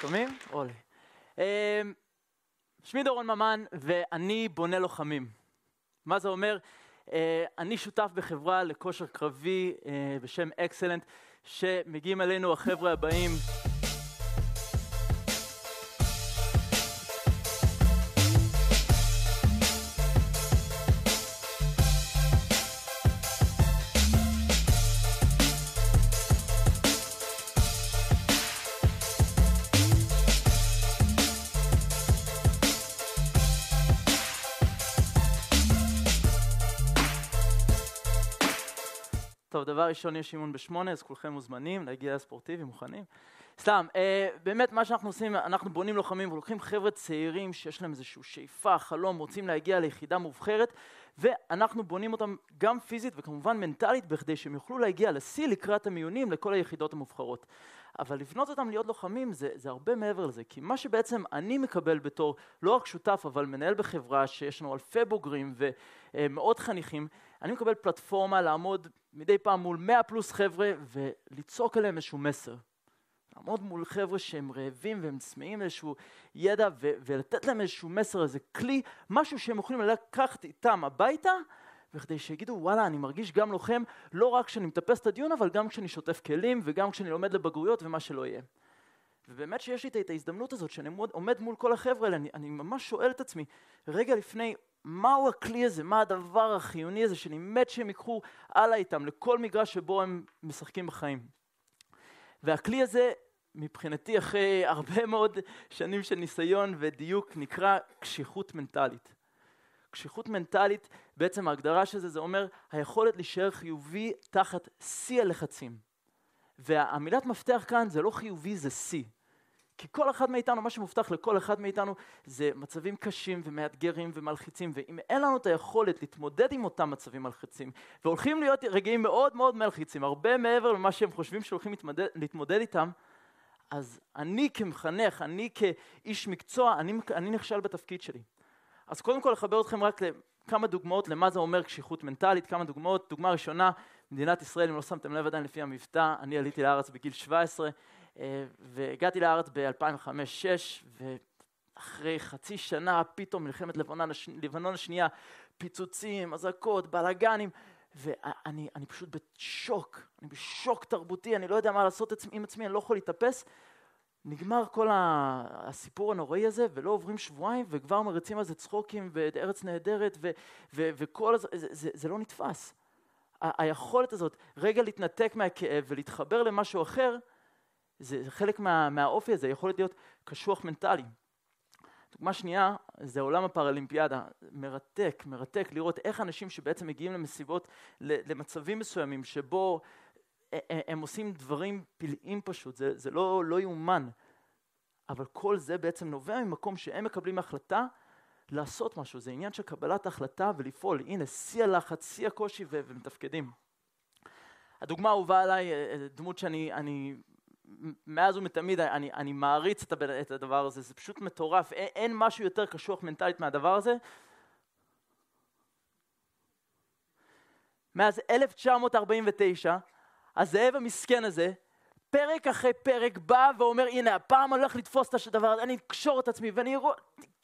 שומעים? אולי. אמ, שמי דורון ממן ואני בונה לוחמים. מה זה אומר? אה, אני שותף בחברה לכושר קרבי אה, בשם אקסלנט, שמגיעים אלינו החבר'ה הבאים. טוב, דבר ראשון יש אימון בשמונה, אז כולכם מוזמנים להגיע לספורטיבי, מוכנים? סתם, אה, באמת מה שאנחנו עושים, אנחנו בונים לוחמים ולוקחים חבר'ה צעירים שיש להם איזושהי שאיפה, חלום, רוצים להגיע ליחידה מובחרת, ואנחנו בונים אותם גם פיזית וכמובן מנטלית, בכדי שהם יוכלו להגיע לשיא לקראת המיונים לכל היחידות המובחרות. אבל לבנות אותם להיות לוחמים זה, זה הרבה מעבר לזה, כי מה שבעצם אני מקבל בתור לא רק שותף, אבל מנהל בחברה שיש לנו אלפי בוגרים ומאות אה, חניכים, אני מקבל פלטפורמה לעמוד מדי פעם מול 100 פלוס חבר'ה ולצעוק עליהם איזשהו מסר. לעמוד מול חבר'ה שהם רעבים והם צמאים לאיזשהו ידע ו- ולתת להם איזשהו מסר, איזה כלי, משהו שהם יכולים לקחת איתם הביתה, וכדי שיגידו וואלה אני מרגיש גם לוחם, לא רק כשאני מטפס את הדיון אבל גם כשאני שוטף כלים וגם כשאני לומד לבגרויות ומה שלא יהיה. ובאמת שיש לי את ההזדמנות הזאת, שאני עומד מול כל החבר'ה האלה, אני, אני ממש שואל את עצמי, רגע לפני, מהו הכלי הזה, מה הדבר החיוני הזה, שאני מת שהם ייקחו הלאה איתם לכל מגרש שבו הם משחקים בחיים. והכלי הזה, מבחינתי, אחרי הרבה מאוד שנים של ניסיון ודיוק, נקרא קשיחות מנטלית. קשיחות מנטלית, בעצם ההגדרה של זה, זה אומר היכולת להישאר חיובי תחת שיא הלחצים. והמילת מפתח כאן זה לא חיובי, זה שיא. כי כל אחד מאיתנו, מה שמובטח לכל אחד מאיתנו, זה מצבים קשים ומאתגרים ומלחיצים, ואם אין לנו את היכולת להתמודד עם אותם מצבים מלחיצים, והולכים להיות רגעים מאוד מאוד מלחיצים, הרבה מעבר למה שהם חושבים שהולכים להתמודד, להתמודד איתם, אז אני כמחנך, אני כאיש מקצוע, אני, אני נכשל בתפקיד שלי. אז קודם כל אחבר אתכם רק לכמה דוגמאות למה זה אומר קשיחות מנטלית, כמה דוגמאות. דוגמה ראשונה, מדינת ישראל, אם לא שמתם לב עדיין לפי המבטא, אני עליתי לארץ בגיל 17, אה, והגעתי לארץ ב-2005-2006, ואחרי חצי שנה פתאום מלחמת לבנון, הש... לבנון השנייה, פיצוצים, אזעקות, בלאגנים, ואני אני פשוט בשוק, אני בשוק תרבותי, אני לא יודע מה לעשות עם עצמי, אני לא יכול להתאפס. נגמר כל הסיפור הנוראי הזה, ולא עוברים שבועיים, וכבר מריצים על זה צחוקים, וארץ נהדרת, ו- ו- וכל הזה, זה, זה, זה לא נתפס. ה- היכולת הזאת, רגע להתנתק מהכאב ולהתחבר למשהו אחר, זה חלק מה, מהאופי הזה, יכול להיות קשוח מנטלי. דוגמה שנייה זה עולם הפרלימפיאדה, מרתק, מרתק לראות איך אנשים שבעצם מגיעים למסיבות, למצבים מסוימים שבו הם עושים דברים פלאים פשוט, זה, זה לא, לא יאומן. אבל כל זה בעצם נובע ממקום שהם מקבלים החלטה לעשות משהו, זה עניין של קבלת החלטה ולפעול. הנה, שיא הלחץ, שיא הקושי ומתפקדים. הדוגמה האהובה עליי, אה, אה, דמות שאני מאז ומתמיד אני, אני מעריץ את, הדבר הזה, זה פשוט מטורף, אין, אין משהו יותר קשוח מנטלית מהדבר הזה. מאז 1949, הזאב המסכן הזה, פרק אחרי פרק בא ואומר, הנה, הפעם אני הולך לתפוס את הדבר הזה, אני אקשור את עצמי ואני אראה...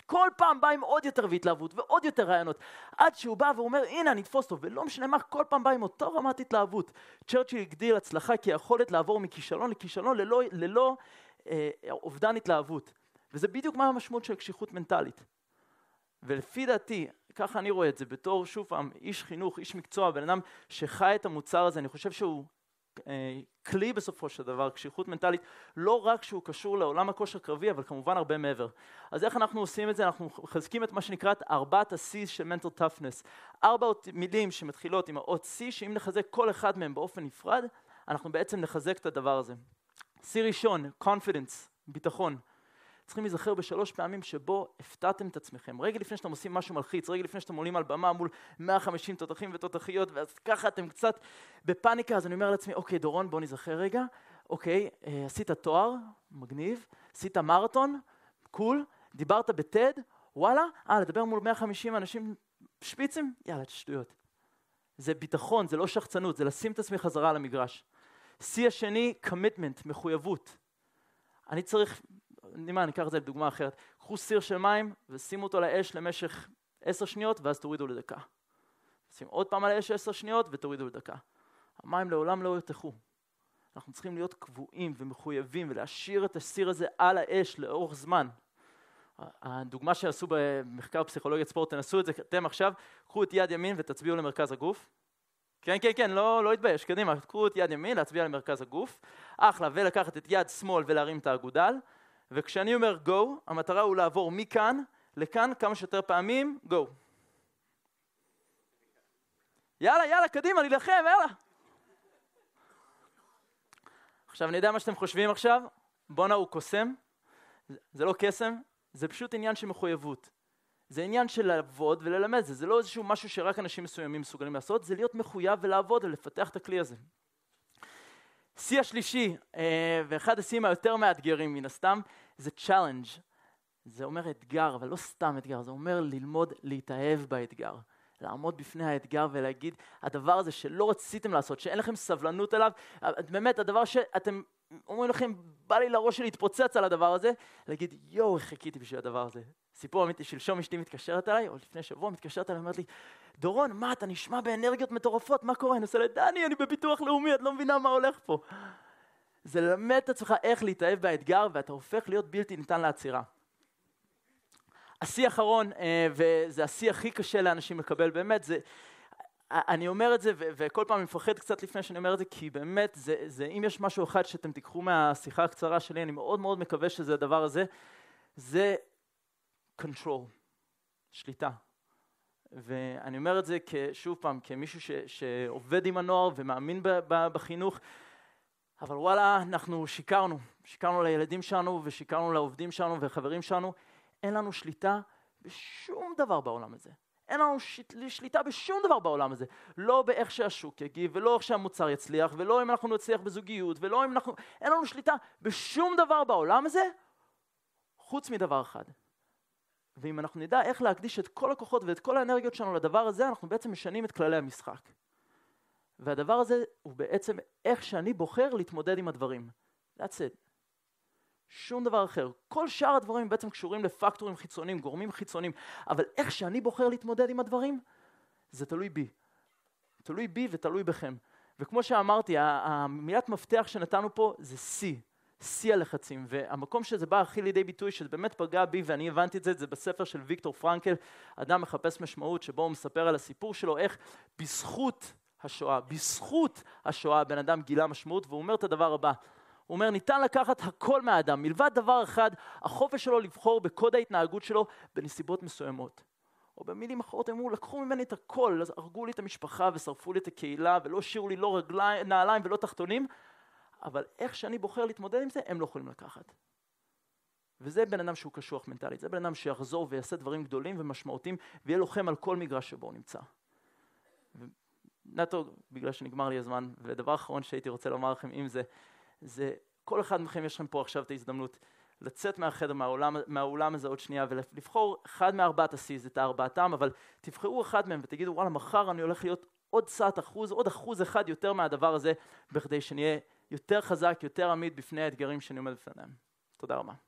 כל פעם בא עם עוד יותר והתלהבות ועוד יותר רעיונות, עד שהוא בא ואומר, הנה, אני אתפוס אותו, ולא משנה מה, כל פעם בא עם אותו רמת התלהבות. צ'רצ'יל הגדיר הצלחה כיכולת לעבור מכישלון לכישלון ללא, ללא אה, אובדן התלהבות. וזה בדיוק מה המשמעות של קשיחות מנטלית. ולפי דעתי, ככה אני רואה את זה, בתור, שוב פעם, איש חינוך, איש מקצוע, בן אדם שחי את המוצר הזה, אני חושב שהוא אה, כלי בסופו של דבר, קשיחות מנטלית, לא רק שהוא קשור לעולם הכושר קרבי, אבל כמובן הרבה מעבר. אז איך אנחנו עושים את זה? אנחנו מחזקים את מה שנקרא את ארבעת ה-C's של mental toughness. ארבע מילים שמתחילות עם האות C, שאם נחזק כל אחד מהם באופן נפרד, אנחנו בעצם נחזק את הדבר הזה. C ראשון, confidence, ביטחון. צריכים להיזכר בשלוש פעמים שבו הפתעתם את עצמכם. רגע לפני שאתם עושים משהו מלחיץ, רגע לפני שאתם עולים על במה מול 150 תותחים ותותחיות, ואז ככה אתם קצת בפאניקה, אז אני אומר לעצמי, אוקיי, דורון, בוא נזכר רגע. אוקיי, אה, עשית תואר, מגניב, עשית מרתון, קול, דיברת בטד, וואלה, אה, לדבר מול 150 אנשים שפיצים? יאללה, שטויות. זה ביטחון, זה לא שחצנות, זה לשים את עצמי חזרה על המגרש. שיא השני, commitment, מחויבות. אני צריך אני אקח את זה לדוגמה אחרת. קחו סיר של מים ושימו אותו לאש למשך עשר שניות ואז תורידו לדקה. שים עוד פעם על האש עשר שניות ותורידו לדקה. המים לעולם לא ירתחו. אנחנו צריכים להיות קבועים ומחויבים ולהשאיר את הסיר הזה על האש לאורך זמן. הדוגמה שעשו במחקר פסיכולוגיית ספורט, תנסו את זה אתם עכשיו, קחו את יד ימין ותצביעו למרכז הגוף. כן, כן, כן, לא, לא התבייש, קדימה, קחו את יד ימין, להצביע למרכז הגוף. אחלה, ולקחת את יד שמאל ולהרים את האגודל. וכשאני אומר go, המטרה הוא לעבור מכאן לכאן כמה שיותר פעמים, go. יאללה, יאללה, קדימה, להילחם, יאללה. עכשיו, אני יודע מה שאתם חושבים עכשיו, בואנה הוא קוסם, זה לא קסם, זה פשוט עניין של מחויבות. זה עניין של לעבוד וללמד זה, זה לא איזשהו משהו שרק אנשים מסוימים מסוגלים לעשות, זה להיות מחויב ולעבוד ולפתח את הכלי הזה. השיא השלישי, אה, ואחד השיאים היותר מאתגרים מן הסתם, זה צ'אלנג'. זה אומר אתגר, אבל לא סתם אתגר, זה אומר ללמוד להתאהב באתגר. לעמוד בפני האתגר ולהגיד, הדבר הזה שלא רציתם לעשות, שאין לכם סבלנות אליו, אה, באמת, הדבר שאתם אומרים לכם, בא לי לראש שלי להתפוצץ על הדבר הזה, להגיד, יואו, איך חיכיתי בשביל הדבר הזה. סיפור אמיתי, שלשום אשתי מתקשרת אליי, או לפני שבוע מתקשרת אליי, אומרת לי, דורון, מה, אתה נשמע באנרגיות מטורפות, מה קורה? אני עושה לדני, אני בביטוח לאומי, את לא מבינה מה הולך פה. זה ללמד את עצמך איך להתאהב באתגר, ואתה הופך להיות בלתי ניתן לעצירה. השיא האחרון, אה, וזה השיא הכי קשה לאנשים לקבל באמת, זה, אני אומר את זה, וכל פעם אני מפחד קצת לפני שאני אומר את זה, כי באמת, זה, זה, אם יש משהו אחד שאתם תיקחו מהשיחה הקצרה שלי, אני מאוד מאוד מקווה שזה הדבר הזה, זה control, שליטה. ואני אומר את זה שוב פעם, כמישהו ש, שעובד עם הנוער ומאמין ב, ב, בחינוך, אבל וואלה, אנחנו שיקרנו. שיקרנו לילדים שלנו ושיקרנו לעובדים שלנו ולחברים שלנו. אין לנו שליטה בשום דבר בעולם הזה. אין לנו שליטה בשום דבר בעולם הזה. לא באיך שהשוק יגיב, ולא איך שהמוצר יצליח, ולא אם אנחנו נצליח בזוגיות, ולא אם אנחנו... אין לנו שליטה בשום דבר בעולם הזה, חוץ מדבר אחד, ואם אנחנו נדע איך להקדיש את כל הכוחות ואת כל האנרגיות שלנו לדבר הזה, אנחנו בעצם משנים את כללי המשחק. והדבר הזה הוא בעצם איך שאני בוחר להתמודד עם הדברים. That's it. שום דבר אחר. כל שאר הדברים בעצם קשורים לפקטורים חיצוניים, גורמים חיצוניים, אבל איך שאני בוחר להתמודד עם הדברים, זה תלוי בי. תלוי בי ותלוי בכם. וכמו שאמרתי, המילת מפתח שנתנו פה זה שיא. שיא הלחצים, והמקום שזה בא הכי לידי ביטוי, שזה באמת פגע בי, ואני הבנתי את זה, זה בספר של ויקטור פרנקל, אדם מחפש משמעות, שבו הוא מספר על הסיפור שלו, איך בזכות השואה, בזכות השואה, הבן אדם גילה משמעות, והוא אומר את הדבר הבא, הוא אומר, ניתן לקחת הכל מהאדם, מלבד דבר אחד, החופש שלו לבחור בקוד ההתנהגות שלו בנסיבות מסוימות. או במילים אחרות, הם אמרו, לקחו ממני את הכל, אז הרגו לי את המשפחה ושרפו לי את הקהילה ולא השאירו לי לא רגליים, נעליים ולא תחתונים, אבל איך שאני בוחר להתמודד עם זה, הם לא יכולים לקחת. וזה בן אדם שהוא קשוח מנטלית, זה בן אדם שיחזור ויעשה דברים גדולים ומשמעותיים, ויהיה לוחם על כל מגרש שבו הוא נמצא. נטו, בגלל שנגמר לי הזמן, ודבר אחרון שהייתי רוצה לומר לכם אם זה, זה כל אחד מכם יש לכם פה עכשיו את ההזדמנות לצאת מהחדר, מהאולם, מהאולם הזה עוד שנייה, ולבחור אחד מארבעת ה-Cs, את ארבעתם, אבל תבחרו אחד מהם ותגידו, וואלה, מחר אני הולך להיות עוד צעד אחוז, עוד אחוז אחד יותר מהדבר הזה, בכדי שנהיה יותר חזק, יותר עמיד בפני האתגרים שאני עומד בפניהם. תודה רבה.